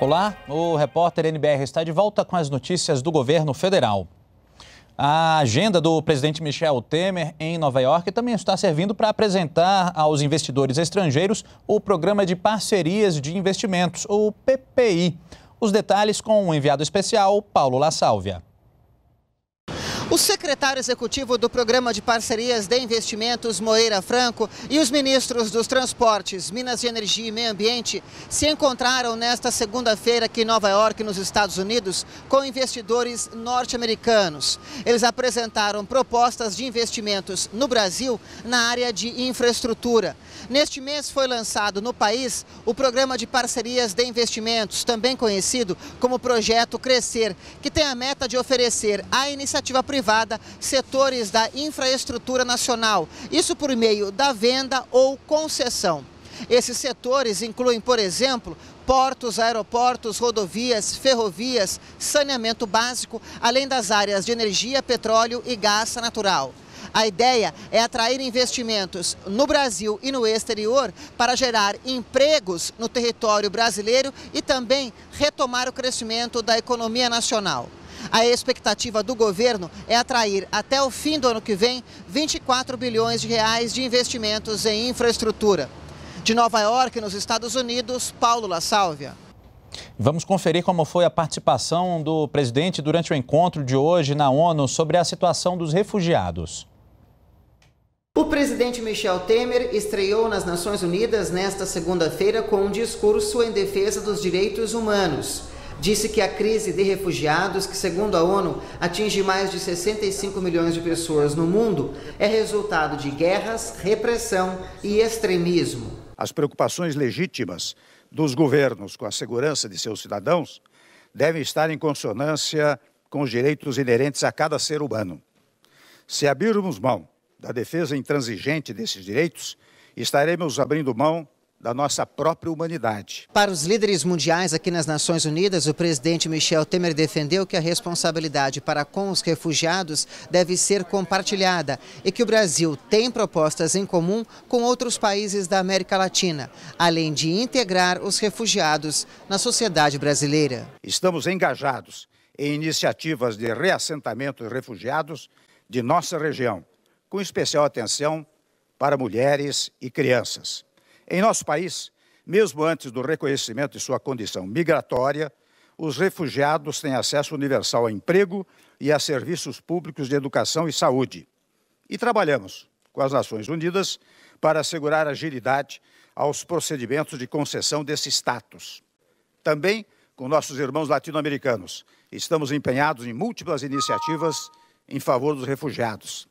Olá, o repórter NBR está de volta com as notícias do governo federal. A agenda do presidente Michel Temer em Nova York também está servindo para apresentar aos investidores estrangeiros o Programa de Parcerias de Investimentos, o PPI. Os detalhes com o enviado especial, Paulo La Sálvia. O secretário executivo do Programa de Parcerias de Investimentos, Moeira Franco, e os ministros dos Transportes, Minas e Energia e Meio Ambiente se encontraram nesta segunda-feira aqui em Nova York, nos Estados Unidos, com investidores norte-americanos. Eles apresentaram propostas de investimentos no Brasil na área de infraestrutura. Neste mês foi lançado no país o Programa de Parcerias de Investimentos, também conhecido como Projeto Crescer, que tem a meta de oferecer à iniciativa privada privada setores da infraestrutura nacional, isso por meio da venda ou concessão. Esses setores incluem, por exemplo, portos, aeroportos, rodovias, ferrovias, saneamento básico, além das áreas de energia, petróleo e gás natural. A ideia é atrair investimentos no Brasil e no exterior para gerar empregos no território brasileiro e também retomar o crescimento da economia nacional. A expectativa do governo é atrair até o fim do ano que vem 24 bilhões de reais de investimentos em infraestrutura. De Nova York, nos Estados Unidos, Paulo La Sálvia. Vamos conferir como foi a participação do presidente durante o encontro de hoje na ONU sobre a situação dos refugiados. O presidente Michel Temer estreou nas Nações Unidas nesta segunda-feira com um discurso em defesa dos direitos humanos disse que a crise de refugiados, que segundo a ONU atinge mais de 65 milhões de pessoas no mundo, é resultado de guerras, repressão e extremismo. As preocupações legítimas dos governos com a segurança de seus cidadãos devem estar em consonância com os direitos inerentes a cada ser humano. Se abrirmos mão da defesa intransigente desses direitos, estaremos abrindo mão da nossa própria humanidade. Para os líderes mundiais aqui nas Nações Unidas, o presidente Michel Temer defendeu que a responsabilidade para com os refugiados deve ser compartilhada e que o Brasil tem propostas em comum com outros países da América Latina, além de integrar os refugiados na sociedade brasileira. Estamos engajados em iniciativas de reassentamento de refugiados de nossa região, com especial atenção para mulheres e crianças. Em nosso país, mesmo antes do reconhecimento de sua condição migratória, os refugiados têm acesso universal a emprego e a serviços públicos de educação e saúde. E trabalhamos com as Nações Unidas para assegurar agilidade aos procedimentos de concessão desse status. Também com nossos irmãos latino-americanos, estamos empenhados em múltiplas iniciativas em favor dos refugiados.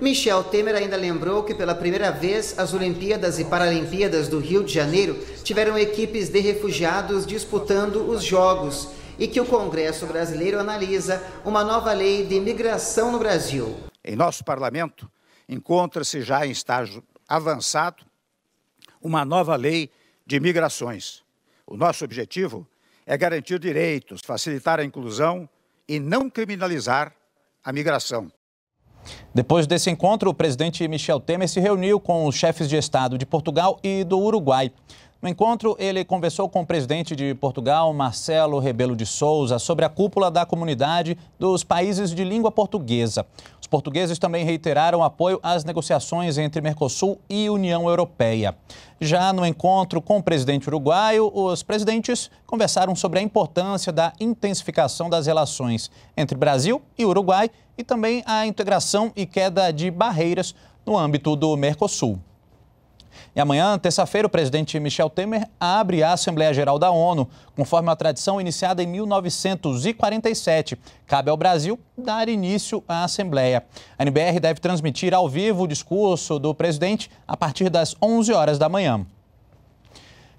Michel Temer ainda lembrou que pela primeira vez as Olimpíadas e Paralimpíadas do Rio de Janeiro tiveram equipes de refugiados disputando os Jogos e que o Congresso brasileiro analisa uma nova lei de imigração no Brasil. Em nosso parlamento, encontra-se já em estágio avançado uma nova lei de migrações. O nosso objetivo é garantir direitos, facilitar a inclusão e não criminalizar a migração. Depois desse encontro, o presidente Michel Temer se reuniu com os chefes de Estado de Portugal e do Uruguai. No encontro, ele conversou com o presidente de Portugal, Marcelo Rebelo de Souza, sobre a cúpula da comunidade dos países de língua portuguesa. Os portugueses também reiteraram apoio às negociações entre Mercosul e União Europeia. Já no encontro com o presidente uruguaio, os presidentes conversaram sobre a importância da intensificação das relações entre Brasil e Uruguai e também a integração e queda de barreiras no âmbito do Mercosul. E amanhã, terça-feira, o presidente Michel Temer abre a Assembleia Geral da ONU, conforme a tradição iniciada em 1947. Cabe ao Brasil dar início à Assembleia. A NBR deve transmitir ao vivo o discurso do presidente a partir das 11 horas da manhã.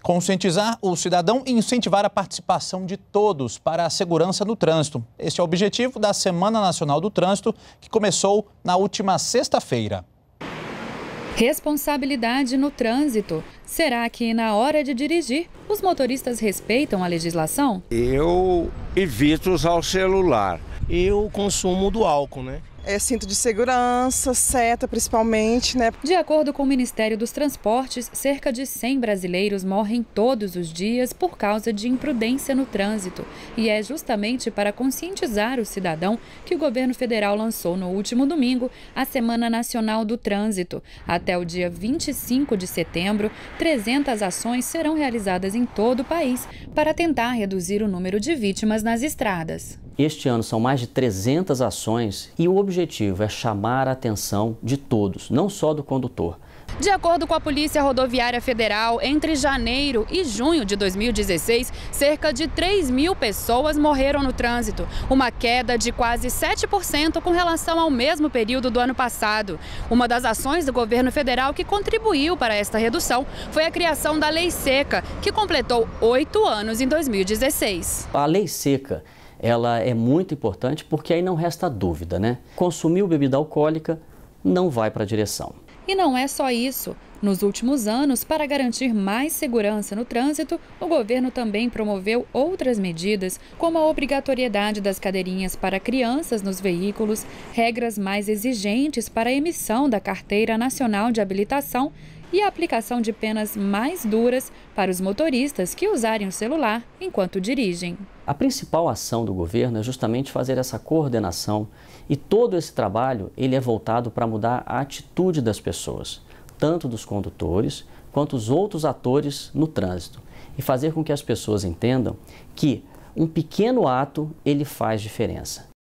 Conscientizar o cidadão e incentivar a participação de todos para a segurança no trânsito. Este é o objetivo da Semana Nacional do Trânsito, que começou na última sexta-feira. Responsabilidade no trânsito. Será que na hora de dirigir, os motoristas respeitam a legislação? Eu evito usar o celular. e o consumo do álcool, né? é, cinto de segurança, seta principalmente, né? De acordo com o Ministério dos Transportes, cerca de 100 brasileiros morrem todos os dias por causa de imprudência no trânsito. E é justamente para conscientizar o cidadão que o governo federal lançou no último domingo a Semana Nacional do Trânsito. Até o dia 25 de setembro, 300 ações serão realizadas em todo o país para tentar reduzir o número de vítimas nas estradas. Este ano são mais de 300 ações e o objetivo é chamar a atenção de todos, não só do condutor. De acordo com a Polícia Rodoviária Federal, entre janeiro e junho de 2016, cerca de 3 mil pessoas morreram no trânsito, uma queda de quase 7% com relação ao mesmo período do ano passado. Uma das ações do governo federal que contribuiu para esta redução foi a criação da Lei Seca, que completou oito anos em 2016. A Lei Seca ela é muito importante porque aí não resta dúvida, né? Consumiu bebida alcoólica, não vai para a direção. E não é só isso. Nos últimos anos, para garantir mais segurança no trânsito, o governo também promoveu outras medidas, como a obrigatoriedade das cadeirinhas para crianças nos veículos, regras mais exigentes para a emissão da Carteira Nacional de Habilitação e a aplicação de penas mais duras para os motoristas que usarem o celular enquanto dirigem. A principal ação do governo é justamente fazer essa coordenação e todo esse trabalho ele é voltado para mudar a atitude das pessoas, tanto dos condutores quanto os outros atores no trânsito e fazer com que as pessoas entendam que um pequeno ato ele faz diferença.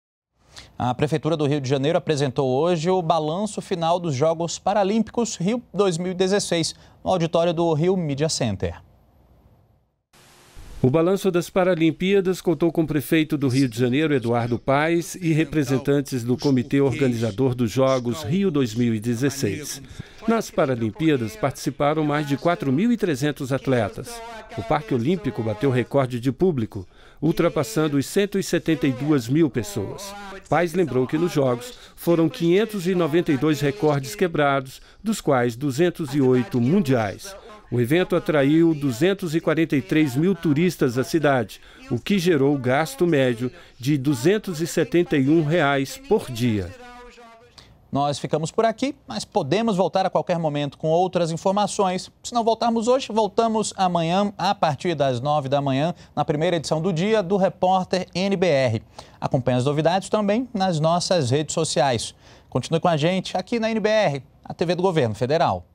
A Prefeitura do Rio de Janeiro apresentou hoje o balanço final dos Jogos Paralímpicos Rio 2016 no auditório do Rio Media Center. O balanço das Paralimpíadas contou com o prefeito do Rio de Janeiro, Eduardo Paes, e representantes do comitê organizador dos Jogos Rio 2016. Nas Paralimpíadas participaram mais de 4.300 atletas. O Parque Olímpico bateu recorde de público, ultrapassando os 172 mil pessoas. Paes lembrou que nos Jogos foram 592 recordes quebrados, dos quais 208 mundiais. O evento atraiu 243 mil turistas à cidade, o que gerou gasto médio de R$ 271 reais por dia. Nós ficamos por aqui, mas podemos voltar a qualquer momento com outras informações. Se não voltarmos hoje, voltamos amanhã, a partir das nove da manhã, na primeira edição do dia do Repórter NBR. Acompanhe as novidades também nas nossas redes sociais. Continue com a gente aqui na NBR, a TV do Governo Federal.